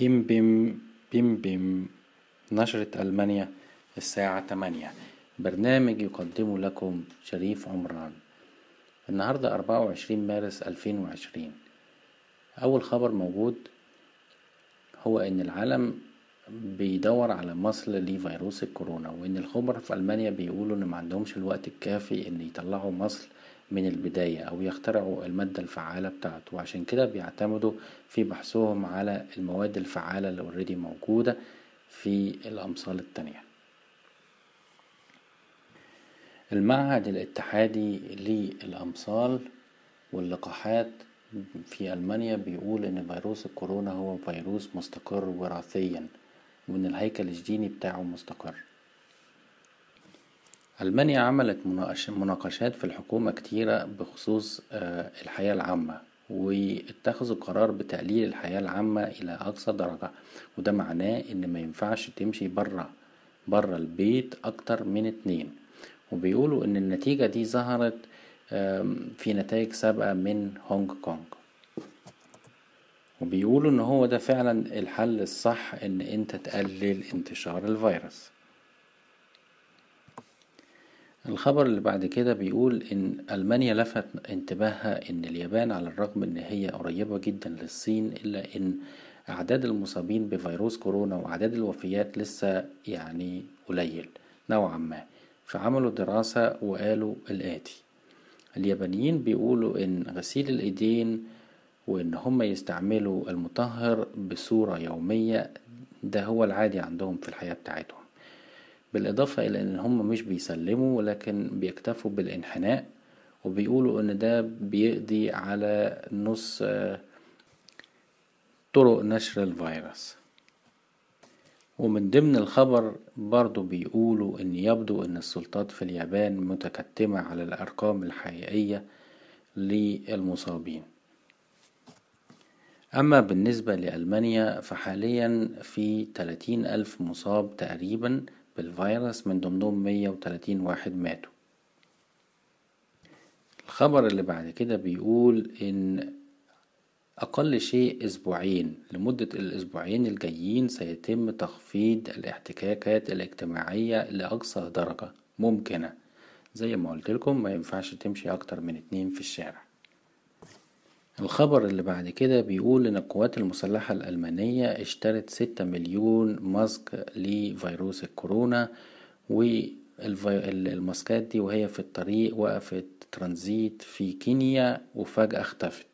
بيم بيم بيم بيم نشرة ألمانيا الساعة 8 برنامج يقدمه لكم شريف عمران النهاردة 24 مارس 2020 أول خبر موجود هو إن العالم بيدور على مصل لفيروس الكورونا وإن الخبراء في ألمانيا بيقولوا إن ما عندهمش الوقت الكافي إن يطلعوا مصل من البداية أو يخترعوا المادة الفعالة بتاعته وعشان كده بيعتمدوا في بحثهم على المواد الفعالة اللي اوريدي موجودة في الأمصال التانية المعهد الاتحادي للأمصال واللقاحات في ألمانيا بيقول إن فيروس الكورونا هو فيروس مستقر وراثيا وإن الهيكل الجيني بتاعه مستقر ألمانيا عملت مناقشات في الحكومة كتيرة بخصوص آه، الحياة العامة واتخذوا قرار بتقليل الحياة العامة إلى أقصى درجة وده معناه إن ما ينفعش تمشي برا برا البيت أكتر من اتنين وبيقولوا إن النتيجة دي ظهرت في نتائج سابقة من هونج كونج وبيقولوا إن هو ده فعلا الحل الصح إن أنت تقلل انتشار الفيروس الخبر اللي بعد كده بيقول إن ألمانيا لفت انتباهها إن اليابان على الرغم إن هي قريبة جدا للصين إلا إن أعداد المصابين بفيروس كورونا وأعداد الوفيات لسه يعني قليل نوعا ما فعملوا دراسة وقالوا الآتي اليابانيين بيقولوا إن غسيل الإيدين وإن هم يستعملوا المطهر بصورة يومية ده هو العادي عندهم في الحياة بتاعتهم بالإضافة إلى إن هم مش بيسلموا ولكن بيكتفوا بالانحناء وبيقولوا إن ده بيقضي على نص آه، طرق نشر الفيروس ومن ضمن الخبر برضو بيقولوا إن يبدو إن السلطات في اليابان متكتمة على الأرقام الحقيقية للمصابين أما بالنسبة لألمانيا فحاليا في 30 ألف مصاب تقريبا بالفيروس من ضمنهم 130 واحد ماتوا الخبر اللي بعد كده بيقول إن أقل شيء أسبوعين لمدة الأسبوعين الجايين سيتم تخفيض الاحتكاكات الاجتماعية لأقصى درجة ممكنة زي ما قلت لكم ما ينفعش تمشي أكتر من اتنين في الشارع الخبر اللي بعد كده بيقول إن القوات المسلحة الألمانية اشترت ستة مليون ماسك لفيروس الكورونا والماسكات دي وهي في الطريق وقفت ترانزيت في كينيا وفجأة اختفت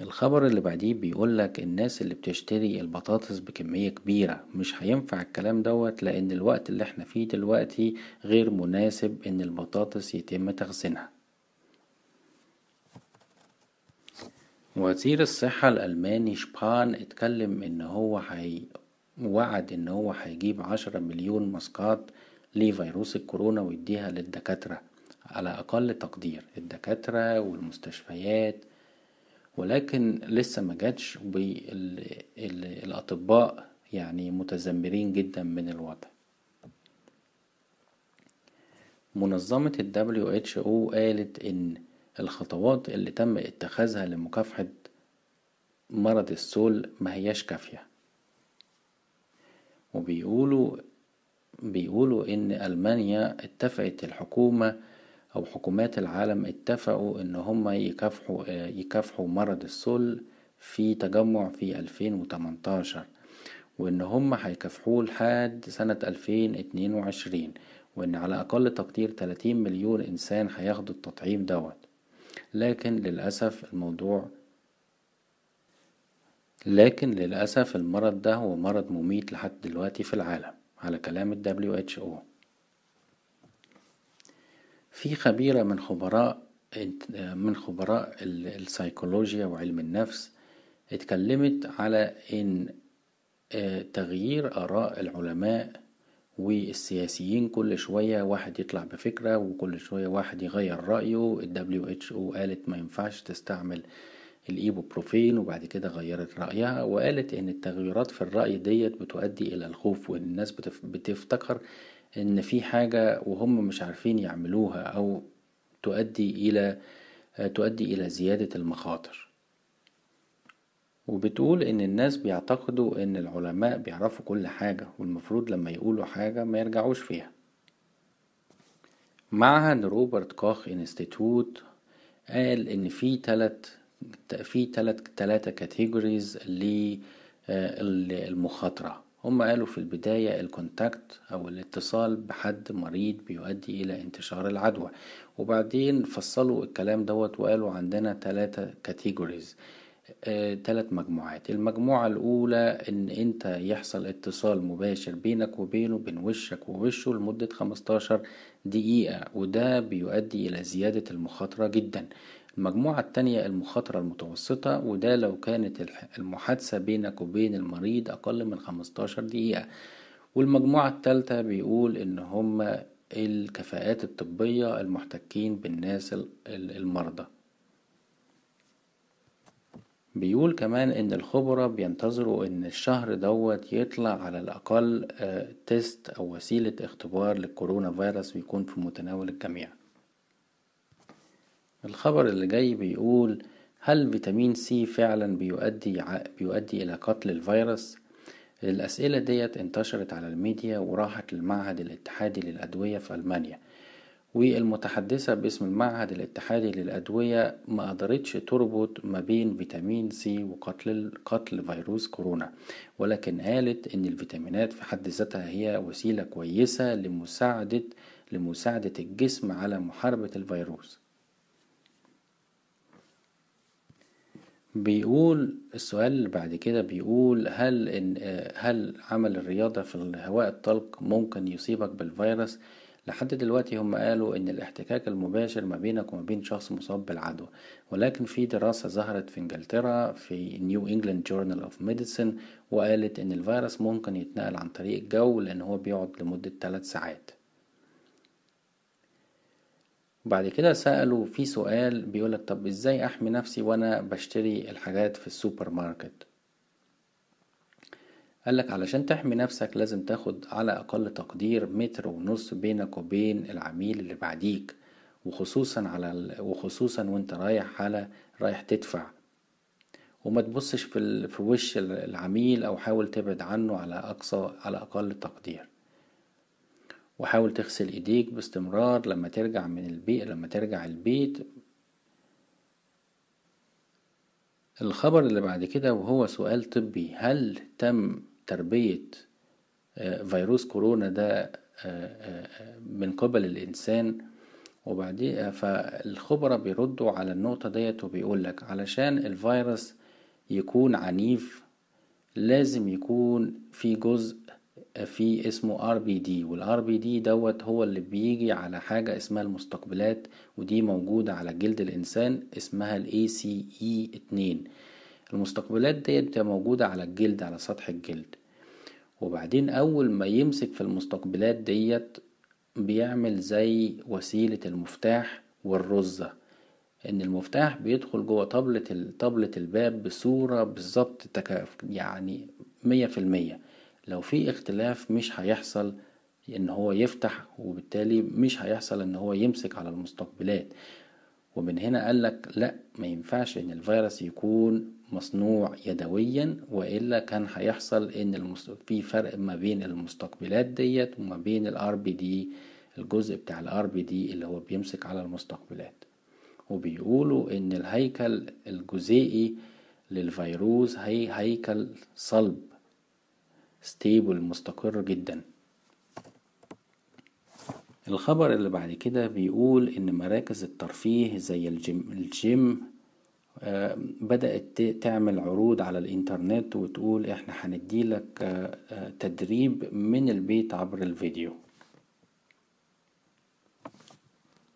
الخبر اللي بعديه بيقولك الناس اللي بتشتري البطاطس بكمية كبيرة مش هينفع الكلام دوت لأن الوقت اللي احنا فيه دلوقتي غير مناسب إن البطاطس يتم تخزينها وزير الصحة الألماني شبان اتكلم إن هو وعد إن هو هيجيب عشرة مليون ماسكات لفيروس الكورونا ويديها للدكاترة على أقل تقدير الدكاترة والمستشفيات ولكن لسه ما جاتش الأطباء يعني متذمرين جدا من الوضع منظمة ال WHO قالت إن الخطوات اللي تم اتخاذها لمكافحة مرض السول ما هياش كافية وبيقولوا بيقولوا إن ألمانيا اتفقت الحكومة أو حكومات العالم اتفقوا إن هما يكافحوا يكافحوا مرض السل في تجمع في 2018 وإن هما هيكافحوه لحد سنة 2022 وإن على أقل تقدير 30 مليون إنسان هياخدوا التطعيم دوت لكن للأسف الموضوع لكن للأسف المرض ده هو مرض مميت لحد دلوقتي في العالم على كلام ال WHO في خبيرة من خبراء من خبراء السيكولوجيا وعلم النفس اتكلمت على ان آه، تغيير آراء العلماء والسياسيين كل شوية واحد يطلع بفكرة وكل شوية واحد يغير رأيه ال WHO قالت ما ينفعش تستعمل الإيبوبروفين وبعد كده غيرت رأيها وقالت إن التغيرات في الرأي ديت بتؤدي إلى الخوف وإن الناس بتفتكر إن في حاجة وهم مش عارفين يعملوها أو تؤدي إلى تؤدي إلى زيادة المخاطر وبتقول إن الناس بيعتقدوا إن العلماء بيعرفوا كل حاجة والمفروض لما يقولوا حاجة ما يرجعوش فيها معهد روبرت كوخ انستيتوت قال إن في تلات في تلات تلاتة كاتيجوريز للمخاطرة آه، هم قالوا في البداية الكونتاكت أو الاتصال بحد مريض بيؤدي إلى انتشار العدوى وبعدين فصلوا الكلام دوت وقالوا عندنا تلاتة كاتيجوريز ثلاث آه، مجموعات المجموعة الأولى إن أنت يحصل اتصال مباشر بينك وبينه بين وشك ووشه لمدة 15 دقيقة وده بيؤدي إلى زيادة المخاطرة جدا المجموعة التانية المخاطرة المتوسطة وده لو كانت المحادثة بينك وبين المريض أقل من 15 دقيقة والمجموعة التالتة بيقول إن هما الكفاءات الطبية المحتكين بالناس المرضى بيقول كمان ان الخبراء بينتظروا ان الشهر دوت يطلع على الاقل آه، تيست او وسيلة اختبار للكورونا فيروس ويكون في متناول الجميع الخبر اللي جاي بيقول هل فيتامين سي فعلا بيؤدي بيؤدي الى قتل الفيروس الاسئلة ديت انتشرت على الميديا وراحت للمعهد الاتحادي للادوية في المانيا والمتحدثة باسم المعهد الاتحادي للأدوية ما قدرتش تربط ما بين فيتامين سي وقتل قتل فيروس كورونا ولكن قالت إن الفيتامينات في حد ذاتها هي وسيلة كويسة لمساعدة لمساعدة الجسم على محاربة الفيروس بيقول السؤال اللي بعد كده بيقول هل إن هل عمل الرياضة في الهواء الطلق ممكن يصيبك بالفيروس؟ لحد دلوقتي هم قالوا إن الاحتكاك المباشر ما بينك وما بين شخص مصاب بالعدوى ولكن في دراسة ظهرت في إنجلترا في نيو إنجلاند جورنال أوف ميديسن وقالت إن الفيروس ممكن يتنقل عن طريق الجو لأن هو بيقعد لمدة 3 ساعات بعد كده سألوا في سؤال بيقولك طب ازاي احمي نفسي وانا بشتري الحاجات في السوبر ماركت قالك علشان تحمي نفسك لازم تاخد على أقل تقدير متر ونص بينك وبين العميل اللي بعديك وخصوصا على وخصوصا وانت رايح على رايح تدفع وما تبصش في, في وش العميل او حاول تبعد عنه على اقصى على اقل تقدير وحاول تغسل ايديك باستمرار لما ترجع من البيت لما ترجع البيت الخبر اللي بعد كده وهو سؤال طبي هل تم تربية آه، فيروس كورونا ده آه، آه، من قبل الإنسان وبعديها فالخبراء بيردوا على النقطة ديت وبيقول لك علشان الفيروس يكون عنيف لازم يكون في جزء في اسمه ار بي دي والار بي دي دوت هو اللي بيجي على حاجة اسمها المستقبلات ودي موجودة على جلد الإنسان اسمها الاي سي اي e اتنين المستقبلات ديت بتبقى موجودة على الجلد على سطح الجلد وبعدين أول ما يمسك في المستقبلات ديت بيعمل زي وسيلة المفتاح والرزة إن المفتاح بيدخل جوه طبلة طبلة الباب بصورة بالظبط يعني مية في المية لو في اختلاف مش هيحصل إن هو يفتح وبالتالي مش هيحصل إن هو يمسك على المستقبلات ومن هنا قالك لأ ما ينفعش إن الفيروس يكون مصنوع يدويا والا كان هيحصل ان المست... في فرق ما بين المستقبلات ديت وما بين الار بي دي الجزء بتاع الار بي دي اللي هو بيمسك على المستقبلات وبيقولوا ان الهيكل الجزيئي للفيروس هي هيكل صلب ستيبل مستقر جدا الخبر اللي بعد كده بيقول ان مراكز الترفيه زي الجيم, الجيم آه، بدأت تعمل عروض على الإنترنت وتقول إحنا هنديلك آه، آه، تدريب من البيت عبر الفيديو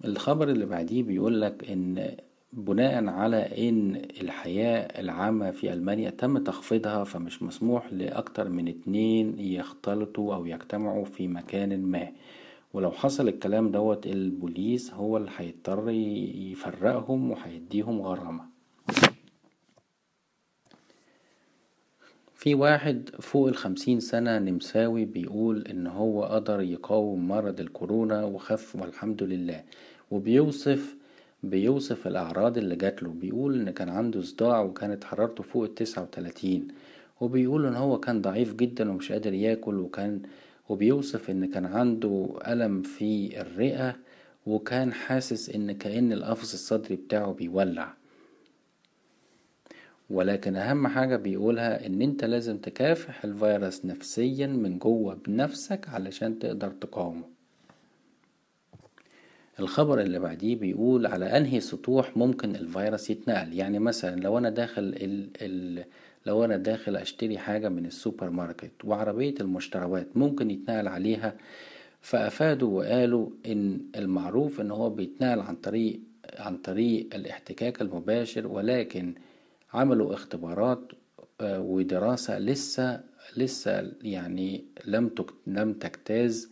الخبر اللي بعديه بيقولك إن بناء على إن الحياة العامة في ألمانيا تم تخفيضها فمش مسموح لأكتر من اتنين يختلطوا أو يجتمعوا في مكان ما ولو حصل الكلام دوت البوليس هو اللي هيضطر يفرقهم وهيديهم غرامة في واحد فوق الخمسين سنة نمساوي بيقول إن هو قدر يقاوم مرض الكورونا وخف والحمد لله وبيوصف بيوصف الأعراض اللي جاتله بيقول إن كان عنده صداع وكانت حرارته فوق التسعة وتلاتين وبيقول إن هو كان ضعيف جدا ومش قادر ياكل وكان وبيوصف إن كان عنده ألم في الرئة وكان حاسس إن كأن القفص الصدري بتاعه بيولع ولكن أهم حاجة بيقولها إن أنت لازم تكافح الفيروس نفسيا من جوه بنفسك علشان تقدر تقاومه الخبر اللي بعديه بيقول على أنهي سطوح ممكن الفيروس يتنقل يعني مثلا لو أنا داخل ال ال لو أنا داخل أشتري حاجة من السوبر ماركت وعربية المشتريات ممكن يتنقل عليها فأفادوا وقالوا إن المعروف إن هو بيتنقل عن طريق عن طريق الاحتكاك المباشر ولكن عملوا اختبارات آه، ودراسة لسه لسه يعني لم لم تجتاز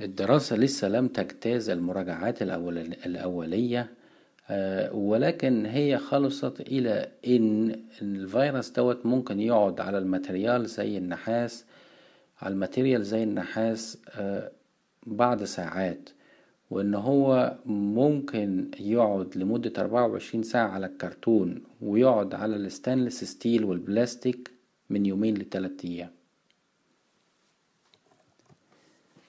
الدراسة لسه لم تجتاز المراجعات الأولية آه، ولكن هي خلصت إلى إن الفيروس دوت ممكن يقعد على الماتريال زي النحاس على الماتريال زي النحاس آه، بعد ساعات وان هو ممكن يقعد لمدة 24 ساعة على الكرتون ويقعد على الستانلس ستيل والبلاستيك من يومين لتلات ايام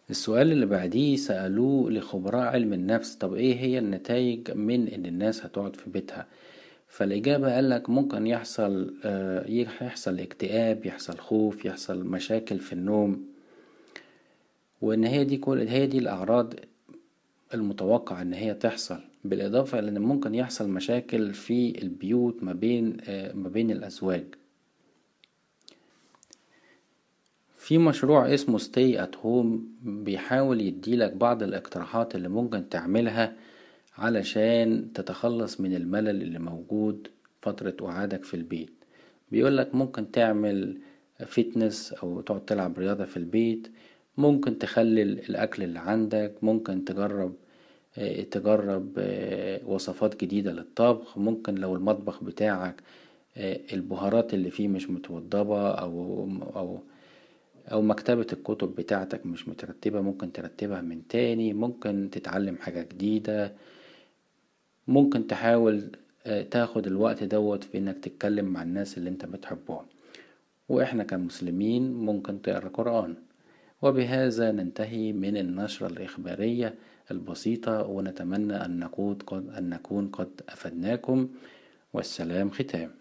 السؤال اللي بعديه سألوه لخبراء علم النفس طب ايه هي النتائج من ان الناس هتقعد في بيتها فالإجابة قالك ممكن يحصل آه، يحصل اكتئاب يحصل خوف يحصل مشاكل في النوم وإن هي دي كل هي دي الأعراض المتوقع ان هي تحصل بالاضافه الى ان ممكن يحصل مشاكل في البيوت ما بين آه، ما بين الازواج في مشروع اسمه ستي ات هوم بيحاول يديلك بعض الاقتراحات اللي ممكن تعملها علشان تتخلص من الملل اللي موجود فترة قعادك في البيت بيقولك ممكن تعمل فيتنس او تقعد تلعب رياضة في البيت ممكن تخلي الأكل اللي عندك ممكن تجرب آه، تجرب آه، وصفات جديدة للطبخ ممكن لو المطبخ بتاعك آه، البهارات اللي فيه مش متوضبة أو أو أو مكتبة الكتب بتاعتك مش مترتبة ممكن ترتبها من تاني ممكن تتعلم حاجة جديدة ممكن تحاول تاخد الوقت دوت في إنك تتكلم مع الناس اللي أنت بتحبهم وإحنا كمسلمين ممكن تقرأ قرآن وبهذا ننتهي من النشرة الإخبارية البسيطة ونتمنى أن نكون قد أفدناكم والسلام ختام